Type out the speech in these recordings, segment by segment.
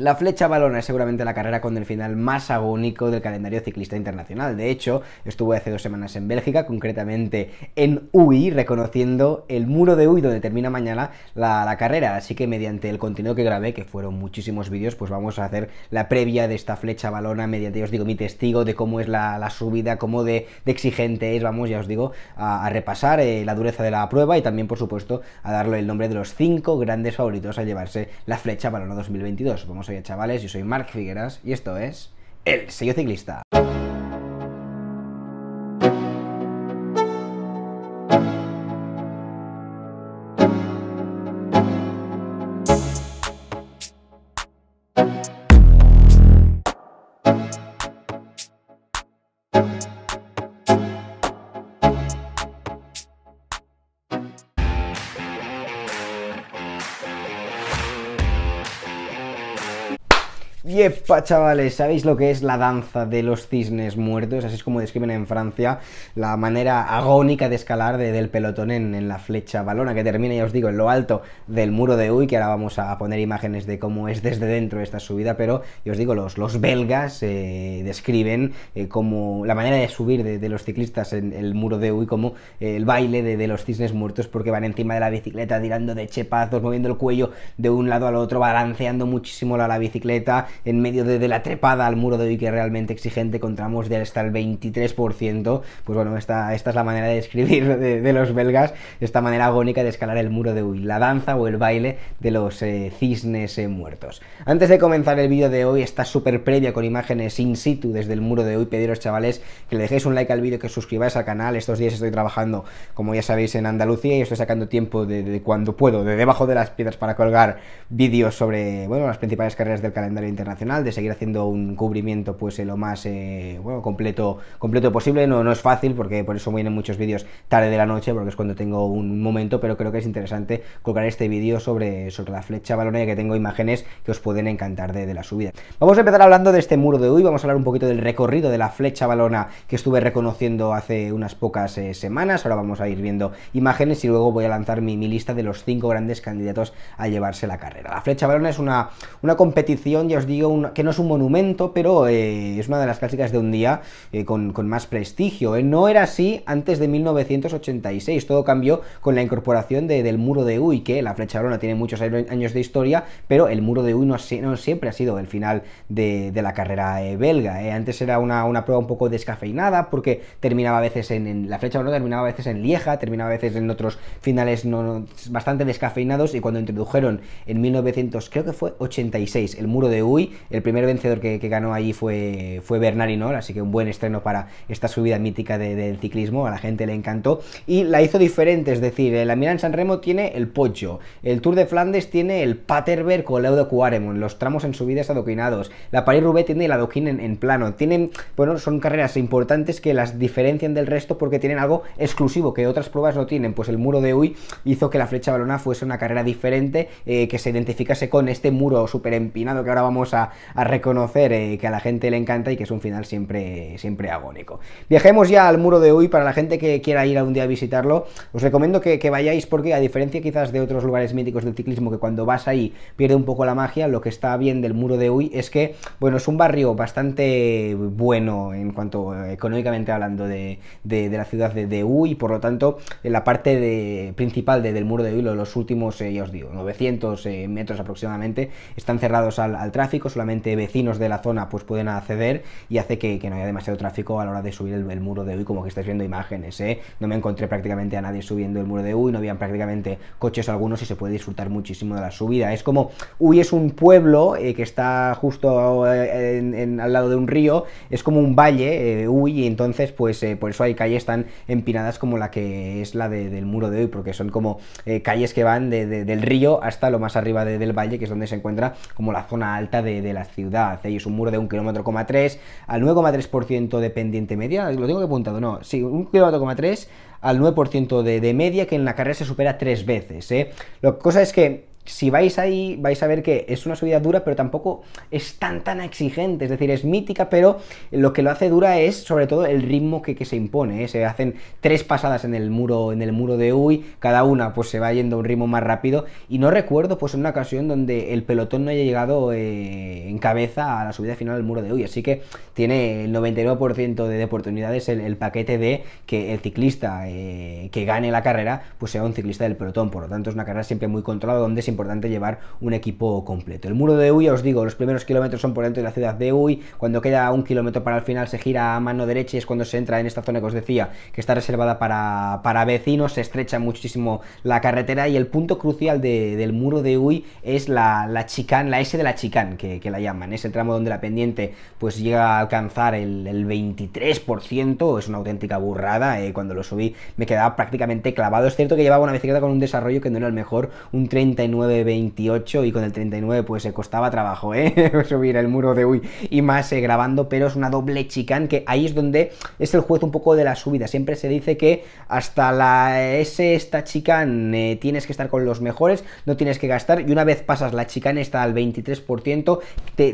La flecha balona es seguramente la carrera con el final más agónico del calendario ciclista internacional. De hecho, estuve hace dos semanas en Bélgica, concretamente en UI, reconociendo el muro de UI donde termina mañana la, carrera. Así que mediante el contenido que grabé, que fueron muchísimos vídeos, pues vamos a hacer la previa de esta flecha balona, mediante, ya os digo, mi testigo de cómo es la, subida, cómo de, exigente es, vamos, ya os digo, a, repasar eh, la dureza de la prueba y también, por supuesto, a darle el nombre de los cinco grandes favoritos a llevarse la flecha balona 2022. Vamos soy chavales, yo soy Marc Figueras y esto es El Sello Ciclista. pa chavales, ¿sabéis lo que es la danza de los cisnes muertos? Así es como describen en Francia la manera agónica de escalar del pelotón en, la flecha balona, que termina, ya os digo, en lo alto del muro de Uy, que ahora vamos a poner imágenes de cómo es desde dentro esta subida, pero ya os digo, los, los belgas eh, describen eh, como la manera de subir de, los ciclistas en el muro de Uy, como eh, el baile de, los cisnes muertos, porque van encima de la bicicleta tirando de chepazos, moviendo el cuello de un lado al otro, balanceando muchísimo la, la bicicleta en medio de, la trepada al muro de hoy que es realmente exigente encontramos tramos de hasta el 23%, pues bueno, esta, esta es la manera de escribir de, los belgas, esta manera agónica de escalar el muro de hoy, la danza o el baile de los eh, cisnes eh, muertos. Antes de comenzar el vídeo de hoy, esta súper previa con imágenes in situ desde el muro de hoy, pediros chavales que le dejéis un like al vídeo, que os suscribáis al canal, estos días estoy trabajando, como ya sabéis, en Andalucía y estoy sacando tiempo de, cuando puedo, de debajo de las piedras para colgar vídeos sobre, bueno, las principales carreras del calendario internacional nacional, de seguir haciendo un cubrimiento pues eh, lo más eh, bueno, completo, completo posible. No, no es fácil porque por eso vienen muchos vídeos tarde de la noche porque es cuando tengo un momento, pero creo que es interesante colocar este vídeo sobre, sobre la flecha ya que tengo imágenes que os pueden encantar de, la subida. Vamos a empezar hablando de este muro de hoy, vamos a hablar un poquito del recorrido de la flecha balona que estuve reconociendo hace unas pocas eh, semanas, ahora vamos a ir viendo imágenes y luego voy a lanzar mi, mi lista de los cinco grandes candidatos a llevarse la carrera. La flecha balona es una, una competición, ya os digo, que no es un monumento, pero eh, es una de las clásicas de un día eh, con, más prestigio. Eh, no era así antes de 1986, todo cambió con la incorporación del muro de Uy, que la flecha brona tiene muchos años de historia, pero el muro de Uy no, siempre ha sido el final de, la carrera belga. Antes era una, prueba un poco descafeinada porque terminaba a veces en, la flecha brona, terminaba a veces en Lieja, terminaba a veces en otros finales bastante descafeinados y cuando introdujeron en 1900, creo que fue 86, el muro de Uy, el primer vencedor que, ganó allí fue, fue así que un buen estreno para esta subida mítica del de, ciclismo, a la gente le encantó y la hizo diferente, es decir, la Milán San Remo tiene el Pocho, el Tour de Flandes tiene el Paterberg con de Cuaremon los tramos en subidas adoquinados, la paris roubaix tiene el adoquín en, plano, tienen, bueno, son carreras importantes que las diferencian del resto porque tienen algo exclusivo que otras pruebas no tienen, pues el muro de Uy hizo que la flecha balona fuese una carrera diferente eh, que se identificase con este muro súper empinado que ahora vamos a a, reconocer eh, que a la gente le encanta y que es un final siempre, siempre agónico. Viajemos ya al muro de Uy, para la gente que quiera ir algún día a visitarlo, os recomiendo que, vayáis porque a diferencia quizás de otros lugares míticos del ciclismo que cuando vas ahí pierde un poco la magia, lo que está bien del muro de Uy es que, bueno, es un barrio bastante bueno en cuanto eh, económicamente hablando de, la ciudad de, de Uy, por lo tanto, en la parte principal del muro de Uy, los últimos, eh, ya os digo, 900 metros aproximadamente, están cerrados al tráfico, solamente vecinos de la zona pues pueden acceder y hace que, no haya demasiado tráfico a la hora de subir el, muro de hoy, como que estáis viendo imágenes, ¿eh? No me encontré prácticamente a nadie subiendo el muro de hoy, no había prácticamente coches algunos y se puede disfrutar muchísimo de la subida. Es como, Uy es un pueblo eh, que está justo eh, al lado de un río, es como un valle, Uy, y entonces pues por eso hay calles tan empinadas como la que es la del muro de hoy, porque son como calles que van del río hasta lo más arriba del valle, que es donde se encuentra como la zona alta de, de, la ciudad. ¿eh? es un muro de un kilómetro, al 9,3% de pendiente media. Lo tengo que apuntado, no. Sí, un kilómetro, al 9% de, de media, que en la carrera se supera tres veces. ¿eh? La cosa es que si vais ahí vais a ver que es una subida dura, pero tampoco es tan tan exigente, es decir, es mítica, pero lo que lo hace dura es sobre todo el ritmo que, se impone, ¿eh? se hacen tres pasadas en el muro en el muro de Uy, cada una pues se va yendo a un ritmo más rápido y no recuerdo pues una ocasión donde el pelotón no haya llegado eh, en cabeza a la subida final del muro de Uy, así que tiene el 99% de, oportunidades el, el, paquete de que el ciclista eh, que gane la carrera pues sea un ciclista del pelotón, por lo tanto es una carrera siempre muy controlada donde importante llevar un equipo completo. El muro de Uy, os digo, los primeros kilómetros son por dentro de la ciudad de Uy, cuando queda un kilómetro para el final se gira a mano derecha y es cuando se entra en esta zona que os decía, que está reservada para, vecinos, se estrecha muchísimo la carretera y el punto crucial del muro de Uy es la, la chicán, la S de la chicán que, la llaman, ese tramo donde la pendiente pues llega a alcanzar el, 23%, es una auténtica burrada, eh. cuando lo subí me quedaba prácticamente clavado, es cierto que llevaba una bicicleta con un desarrollo que no era el mejor, un 39 28 y con el 39 pues se costaba trabajo, ¿eh? Subir el muro de Uy y más eh, grabando, pero es una doble chicán que ahí es donde es el juez un poco de la subida. Siempre se dice que hasta la S esta chicán eh, tienes que estar con los mejores, no tienes que gastar y una vez pasas la chicán está al 23%,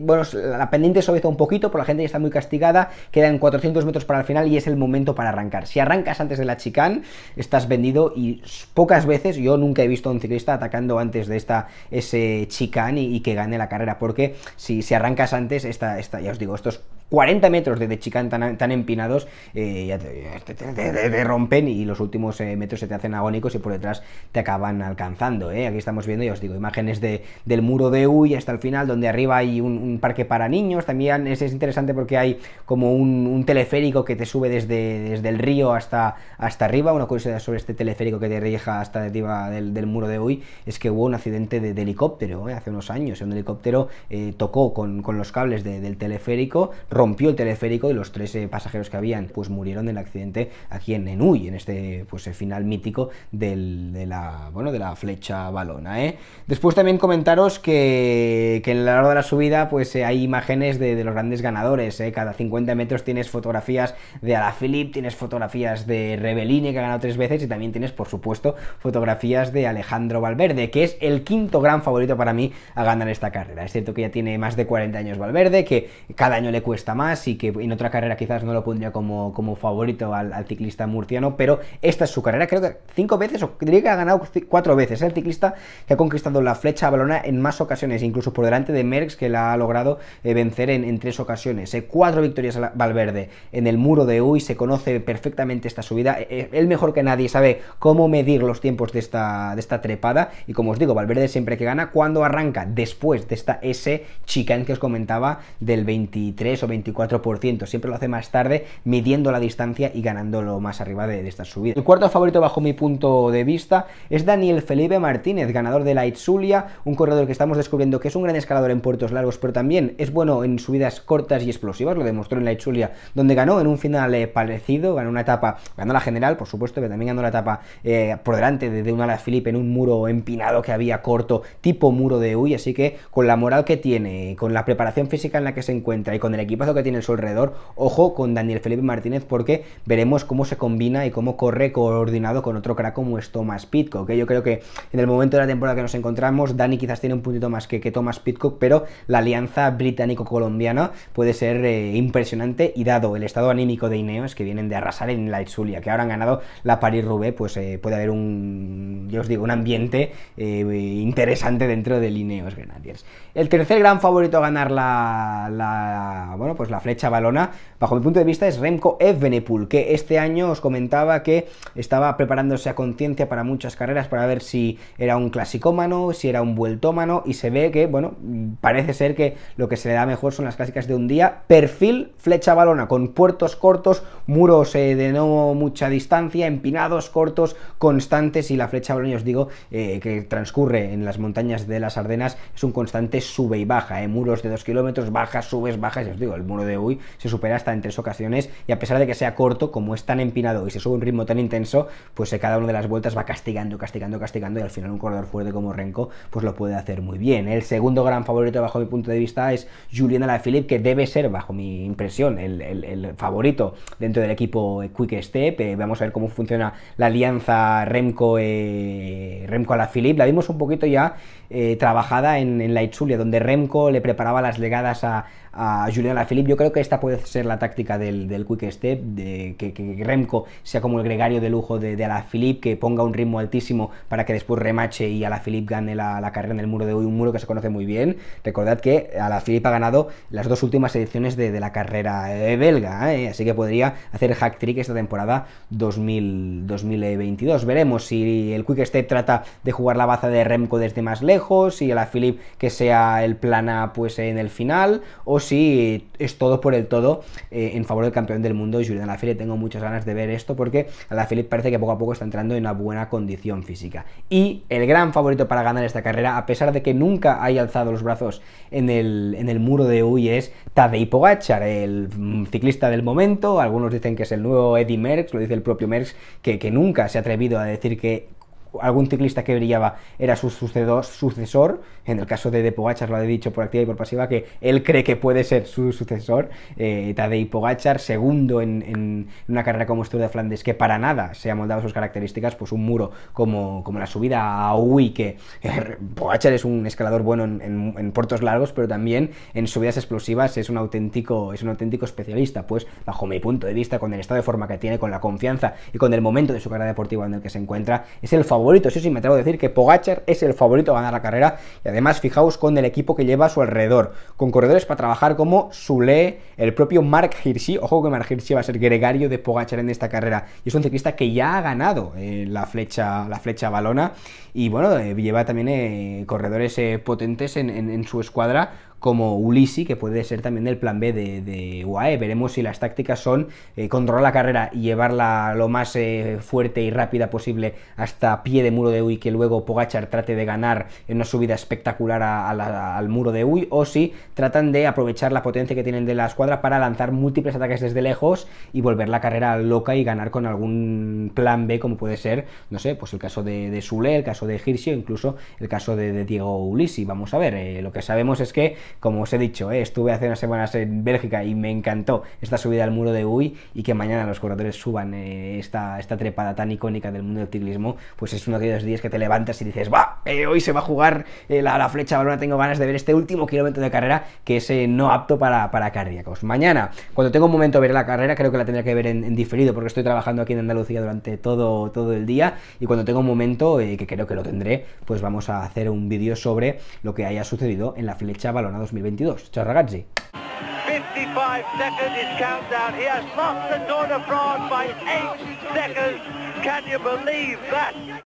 bueno, la pendiente suaviza un poquito, pero la gente ya está muy castigada, quedan 400 metros para el final y es el momento para arrancar. Si arrancas antes de la chicán, estás vendido y pocas veces, yo nunca he visto a un ciclista atacando antes de esta ese chicán y, que gane la carrera, porque si, arrancas antes, esta, esta, ya os digo, estos 40 metros de Chicán tan, tan empinados, eh, ya te, rompen y los últimos eh, metros se te hacen agónicos y por detrás te acaban alcanzando. Eh. Aquí estamos viendo, ya os digo, imágenes de, del muro de Uy hasta el final, donde arriba hay un, parque para niños. También es, interesante porque hay como un, teleférico que te sube desde, desde el río hasta, hasta arriba. Una curiosidad sobre este teleférico que te rija hasta arriba del, muro de Uy es que hubo un accidente de, helicóptero hace unos años. Un helicóptero tocó con, los cables del teleférico, rompió el teleférico y los tres eh, pasajeros que habían pues murieron del accidente aquí en Nenui, en este pues eh, final mítico del, de, la, bueno, de la flecha balona. ¿eh? Después también comentaros que, que a lo largo de la subida pues eh, hay imágenes de, los grandes ganadores, cada 50 metros tienes fotografías de Alaphilippe, tienes fotografías de Rebellini que ha ganado tres veces y también tienes por supuesto fotografías de Alejandro Valverde, que es el quinto gran favorito para mí a ganar esta carrera. Es cierto que ya tiene más de 40 años Valverde, que cada año le cuesta más y que en otra carrera quizás no lo pondría como, como favorito al, ciclista murciano, pero esta es su carrera, creo que cinco veces o diría que ha ganado cuatro veces. ¿eh? el ciclista que ha conquistado la flecha Balona en más ocasiones, incluso por delante de Merckx, que la ha logrado eh, vencer en, tres ocasiones. Eh, cuatro victorias a Valverde en el muro de Uy, se conoce perfectamente esta subida. él mejor que nadie sabe cómo medir los tiempos de esta, de esta trepada y como os digo, Valverde siempre que gana, cuando arranca después de esta ese chicane que os comentaba del 23 o 24 24%. Siempre lo hace más tarde, midiendo la distancia y ganando lo más arriba de, esta subida. El cuarto favorito bajo mi punto de vista es Daniel Felipe Martínez, ganador de la Itzulia, un corredor que estamos descubriendo que es un gran escalador en puertos largos, pero también es bueno en subidas cortas y explosivas, lo demostró en la Itzulia, donde ganó en un final eh, parecido, ganó una etapa, ganó la general, por supuesto, pero también ganó la etapa eh, por delante de, de ala Felipe en un muro empinado que había corto, tipo muro de Uy, así que con la moral que tiene, con la preparación física en la que se encuentra y con el equipo que tiene a su alrededor. Ojo con Daniel Felipe Martínez porque veremos cómo se combina y cómo corre coordinado con otro crack como es Thomas Pitcock. Que ¿eh? yo creo que en el momento de la temporada que nos encontramos, Dani quizás tiene un puntito más que, que Thomas Pitcock, pero la alianza británico-colombiana puede ser eh, impresionante y dado el estado anímico de Ineos que vienen de arrasar en la Itzulia, que ahora han ganado la Paris-Roubaix, pues eh, puede haber un, yo os digo, un ambiente interesante dentro del Ineos Grenadiers. El tercer gran favorito a ganar la, la pues pues la flecha balona, bajo mi punto de vista, es Remco Evenepoel, que este año os comentaba que estaba preparándose a conciencia para muchas carreras para ver si era un clasicómano, si era un vueltómano, y se ve que, bueno, parece ser que lo que se le da mejor son las clásicas de un día. Perfil flecha balona, con puertos cortos, muros eh, de no mucha distancia, empinados, cortos, constantes, y la flecha balona, os digo, eh, que transcurre en las montañas de las Ardenas, es un constante sube y baja, eh, muros de 2 kilómetros, bajas, subes, bajas, y os digo, el muro de hoy, se supera hasta en tres ocasiones y a pesar de que sea corto, como es tan empinado y se sube un ritmo tan intenso, pues eh, cada una de las vueltas va castigando, castigando, castigando y al final un corredor fuerte como Renko pues lo puede hacer muy bien. El segundo gran favorito bajo mi punto de vista es Julien Alaphilippe que debe ser bajo mi impresión el, favorito dentro del equipo Quick Step. Eh, vamos a ver cómo funciona la alianza Remco, eh, Remco Alaphilippe. La vimos un poquito ya eh, trabajada en, la Itzulia donde Remco le preparaba las legadas a, a Julian Alaphilippe. Yo creo que esta puede ser la táctica del, Quick Step, de, que, Remco sea como el gregario de lujo de, de Alaphilippe, que ponga un ritmo altísimo para que después remache y Alaphilippe gane la, carrera en el muro de hoy, un muro que se conoce muy bien. Recordad que Alaphilippe ha ganado las dos últimas ediciones de, la carrera eh, belga, eh, así que podría hacer hack trick esta temporada 2022. Eh, Veremos si el Quick Step trata de jugar la baza de Remco desde más lejos, si Alaphilippe que sea el plana pues en el final, o sí, si es todo por el todo eh, en favor del campeón del mundo, y Julian Alaphilippe. Tengo muchas ganas de ver esto porque Alaphilippe parece que poco a poco está entrando en una buena condición física. Y el gran favorito para ganar esta carrera, a pesar de que nunca haya alzado los brazos en el, en el muro de Uy es Tadej Pogacar, el mm, ciclista del momento. Algunos dicen que es el nuevo Eddie Merckx, lo dice el propio Merckx, que, que nunca se ha atrevido a decir que algún ciclista que brillaba era su sucedo, sucesor, en el caso de, de Pogachar lo he dicho por activa y por pasiva, que él cree que puede ser su sucesor, eh, Tadej Pogachar, segundo en, en, una carrera como Estudio de Flandes, que para nada se ha moldado sus características, pues un muro como, como la subida a Uy, que eh, Pogachar es un escalador bueno en, en, puertos largos, pero también en subidas explosivas es un auténtico, es un auténtico especialista, pues bajo mi punto de vista, con el estado de forma que tiene, con la confianza y con el momento de su carrera deportiva en el que se encuentra, es el favorito Yo sí me atrevo a decir que Pogachar es el favorito a ganar la carrera y además fijaos con el equipo que lleva a su alrededor, con corredores para trabajar como Sule, el propio Mark Hirschi, ojo que Mark Hirschi va a ser gregario de Pogachar en esta carrera y es un ciclista que ya ha ganado eh, la, flecha, la flecha balona y bueno, eh, lleva también eh, corredores potentes en su escuadra como Ulisi, que puede ser también el plan B de, UAE. E. Veremos si las tácticas son eh, controlar la carrera y llevarla lo más eh, fuerte y rápida posible hasta pie de muro de UI, que luego Pogachar trate de ganar en una subida espectacular al muro de Uy o si tratan de aprovechar la potencia que tienen de la escuadra para lanzar múltiples ataques desde lejos y volver la carrera loca y ganar con algún plan B, como puede ser, no sé, pues el caso de, de el caso de Hirschi incluso el caso de, Diego Ulisi. Vamos a ver, eh, lo que sabemos es que como os he dicho, eh, estuve hace unas semanas en Bélgica y me encantó esta subida al muro de Uy y que mañana los corredores suban eh, esta, esta trepada tan icónica del mundo del ciclismo, pues es uno de aquellos días que te levantas y dices, va, eh, hoy se va a jugar la, flecha balona, tengo ganas de ver este último kilómetro de carrera que es no apto para, para cardíacos. Mañana, cuando tengo un momento ver la carrera, creo que la tendré que ver en, en, diferido porque estoy trabajando aquí en Andalucía durante todo, todo el día y cuando tengo un momento, que creo que lo tendré, pues vamos a hacer un vídeo sobre lo que haya sucedido en la flecha balona 2022. Ciao ragazzi! 55 seconds is countdown. He has lost the Tour de France by 8 seconds. Can you believe that?